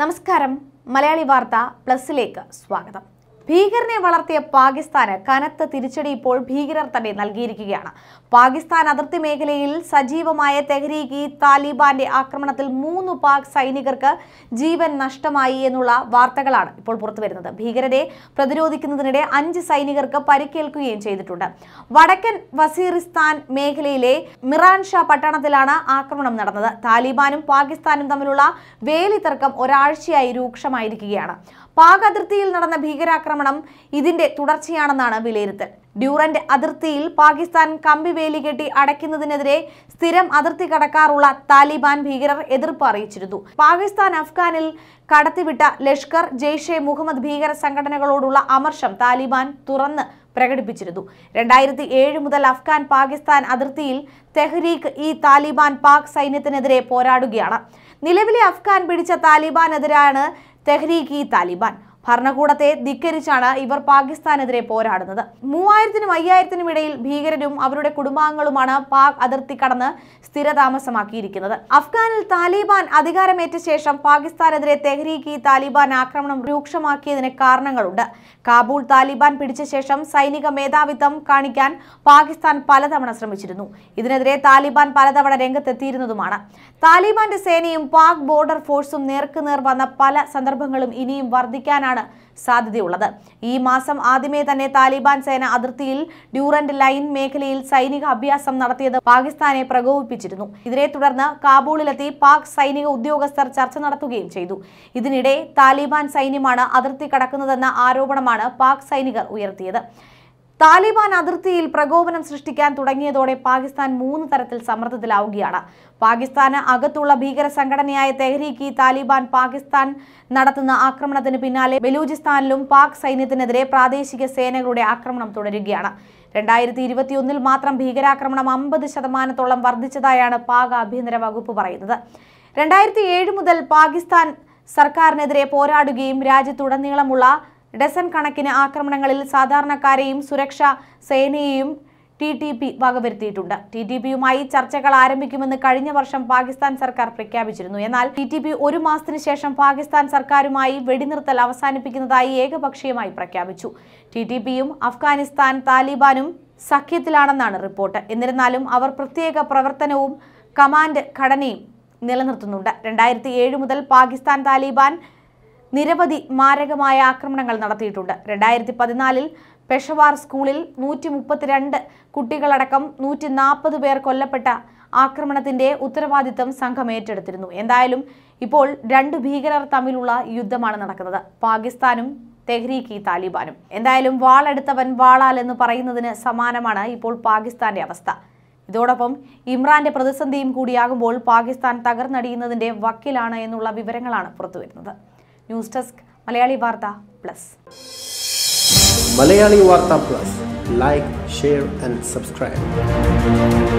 നമസ്കാരം മലയാളി വാർത്ത പ്ലസിലേക്ക് സ്വാഗതം ഭീകരനെ വളർത്തിയ പാകിസ്ഥാന് കനത്ത തിരിച്ചടി ഇപ്പോൾ ഭീകരർ തന്നെ നൽകിയിരിക്കുകയാണ് പാകിസ്ഥാൻ അതിർത്തി മേഖലയിൽ സജീവമായ തെഹ്രീഖി താലിബാന്റെ ആക്രമണത്തിൽ മൂന്ന് പാക് സൈനികർക്ക് ജീവൻ നഷ്ടമായി എന്നുള്ള വാർത്തകളാണ് ഇപ്പോൾ പുറത്തുവരുന്നത് ഭീകരരെ പ്രതിരോധിക്കുന്നതിനിടെ അഞ്ച് സൈനികർക്ക് പരിക്കേൽക്കുകയും ചെയ്തിട്ടുണ്ട് വടക്കൻ വസീറിസ്ഥാൻ മേഖലയിലെ മിറാൻ ഷാ പട്ടണത്തിലാണ് ആക്രമണം നടന്നത് താലിബാനും പാകിസ്ഥാനും തമ്മിലുള്ള വേലി തർക്കം ഒരാഴ്ചയായി രൂക്ഷമായിരിക്കുകയാണ് പാക് അതിർത്തിയിൽ നടന്ന ഭീകരാക്രമണം ഇതിന്റെ തുടർച്ചയാണെന്നാണ് വിലയിരുത്തൽ ഡ്യൂറന്റ് അതിർത്തിയിൽ പാകിസ്ഥാൻ കമ്പി വേലികെട്ടി കെട്ടി അടയ്ക്കുന്നതിനെതിരെ സ്ഥിരം അതിർത്തി കടക്കാറുള്ള താലിബാൻ ഭീകരർ എതിർപ്പ് അറിയിച്ചിരുന്നു പാകിസ്ഥാൻ അഫ്ഗാനിൽ കടത്തിവിട്ട ലഷ്കർ ജെയ്ഷെ മുഹമ്മദ് ഭീകര സംഘടനകളോടുള്ള അമർഷം താലിബാൻ തുറന്ന് പ്രകടിപ്പിച്ചിരുന്നു രണ്ടായിരത്തി ഏഴ് മുതൽ അഫ്ഗാൻ പാകിസ്ഥാൻ അതിർത്തിയിൽ തെഹ്രീഖ് ഇ താലിബാൻ പാക് സൈന്യത്തിനെതിരെ പോരാടുകയാണ് നിലവിലെ അഫ്ഗാൻ പിടിച്ച താലിബാനെതിരാണ് तहरीकी तालिबान ഭരണകൂടത്തെ ധിക്കരിച്ചാണ് ഇവർ പാകിസ്ഥാനെതിരെ പോരാടുന്നത് മൂവായിരത്തിനും അയ്യായിരത്തിനും ഇടയിൽ ഭീകരരും അവരുടെ കുടുംബാംഗങ്ങളുമാണ് പാക് അതിർത്തി കടന്ന് സ്ഥിരതാമസമാക്കിയിരിക്കുന്നത് അഫ്ഗാനിൽ താലിബാൻ അധികാരമേറ്റ ശേഷം പാകിസ്ഥാനെതിരെ തെഹ്രീക്ക് താലിബാൻ ആക്രമണം രൂക്ഷമാക്കിയതിന് കാരണങ്ങളുണ്ട് കാബൂൾ താലിബാൻ പിടിച്ച ശേഷം സൈനിക മേധാവിത്വം കാണിക്കാൻ പാകിസ്ഥാൻ പലതവണ ശ്രമിച്ചിരുന്നു ഇതിനെതിരെ താലിബാൻ പലതവണ രംഗത്തെത്തിയിരുന്നതുമാണ് താലിബാന്റെ സേനയും പാക് ബോർഡർ ഫോഴ്സും നേർക്കുനേർ വന്ന പല സന്ദർഭങ്ങളും ഇനിയും വർദ്ധിക്കാനാണ് വരാനാണ് സാധ്യതയുള്ളത് ഈ മാസം ആദ്യമേ തന്നെ താലിബാൻ സേന അതിർത്തിയിൽ ഡ്യൂറന്റ് ലൈൻ മേഖലയിൽ സൈനിക അഭ്യാസം നടത്തിയത് പാകിസ്ഥാനെ പ്രകോപിപ്പിച്ചിരുന്നു ഇതിനെ തുടർന്ന് കാബൂളിലെത്തി പാക് സൈനിക ഉദ്യോഗസ്ഥർ ചർച്ച നടത്തുകയും ചെയ്തു ഇതിനിടെ താലിബാൻ സൈന്യമാണ് അതിർത്തി കടക്കുന്നതെന്ന ആരോപണമാണ് പാക് സൈനികർ ഉയർത്തിയത് താലിബാൻ അതിർത്തിയിൽ പ്രകോപനം സൃഷ്ടിക്കാൻ തുടങ്ങിയതോടെ പാകിസ്ഥാൻ മൂന്ന് തരത്തിൽ സമ്മർദ്ദത്തിലാവുകയാണ് പാകിസ്ഥാന് അകത്തുള്ള ഭീകര സംഘടനയായ തെഹ്രീക്ക് താലിബാൻ പാകിസ്ഥാൻ നടത്തുന്ന ആക്രമണത്തിന് പിന്നാലെ ബലൂചിസ്ഥാനിലും പാക് സൈന്യത്തിനെതിരെ പ്രാദേശിക സേനകളുടെ ആക്രമണം തുടരുകയാണ് രണ്ടായിരത്തി ഇരുപത്തിയൊന്നിൽ മാത്രം ഭീകരാക്രമണം അമ്പത് ശതമാനത്തോളം വർദ്ധിച്ചതായാണ് പാക് ആഭ്യന്തര വകുപ്പ് പറയുന്നത് രണ്ടായിരത്തി ഏഴ് മുതൽ പാകിസ്ഥാൻ സർക്കാരിനെതിരെ പോരാടുകയും രാജ്യത്തുടനീളമുള്ള ഡസൺ കണക്കിന് ആക്രമണങ്ങളിൽ സാധാരണക്കാരെയും സുരക്ഷാ സേനയെയും ടി ടി പി വകവരുത്തിയിട്ടുണ്ട് ടി ടി പിയുമായി ചർച്ചകൾ ആരംഭിക്കുമെന്ന് കഴിഞ്ഞ വർഷം പാകിസ്ഥാൻ സർക്കാർ പ്രഖ്യാപിച്ചിരുന്നു എന്നാൽ ടി ടി പി ഒരു മാസത്തിന് ശേഷം പാകിസ്ഥാൻ സർക്കാരുമായി വെടിനിർത്തൽ അവസാനിപ്പിക്കുന്നതായി ഏകപക്ഷീയമായി പ്രഖ്യാപിച്ചു ടി ടി പിയും അഫ്ഗാനിസ്ഥാൻ താലിബാനും സഖ്യത്തിലാണെന്നാണ് റിപ്പോർട്ട് എന്നിരുന്നാലും അവർ പ്രത്യേക പ്രവർത്തനവും കമാൻഡ് ഘടനയും നിലനിർത്തുന്നുണ്ട് രണ്ടായിരത്തി ഏഴ് മുതൽ പാകിസ്ഥാൻ താലിബാൻ നിരവധി മാരകമായ ആക്രമണങ്ങൾ നടത്തിയിട്ടുണ്ട് രണ്ടായിരത്തി പതിനാലിൽ പെഷവാർ സ്കൂളിൽ നൂറ്റി മുപ്പത്തിരണ്ട് കുട്ടികളടക്കം നൂറ്റി നാൽപ്പത് പേർ കൊല്ലപ്പെട്ട ആക്രമണത്തിന്റെ ഉത്തരവാദിത്തം സംഘം ഏറ്റെടുത്തിരുന്നു എന്തായാലും ഇപ്പോൾ രണ്ട് ഭീകരർ തമ്മിലുള്ള യുദ്ധമാണ് നടക്കുന്നത് പാകിസ്ഥാനും തെഹ്രീഖി താലിബാനും എന്തായാലും വാളെടുത്തവൻ വാളാൽ എന്ന് പറയുന്നതിന് സമാനമാണ് ഇപ്പോൾ പാകിസ്ഥാന്റെ അവസ്ഥ ഇതോടൊപ്പം ഇമ്രാന്റെ പ്രതിസന്ധിയും കൂടിയാകുമ്പോൾ പാകിസ്ഥാൻ തകർന്നടിയുന്നതിന്റെ വക്കിലാണ് എന്നുള്ള വിവരങ്ങളാണ് പുറത്തുവരുന്നത് ന്യൂസ് ഡെസ്ക് മലയാളി വാർത്ത പ്ലസ് മലയാളി വാർത്ത plus like share and subscribe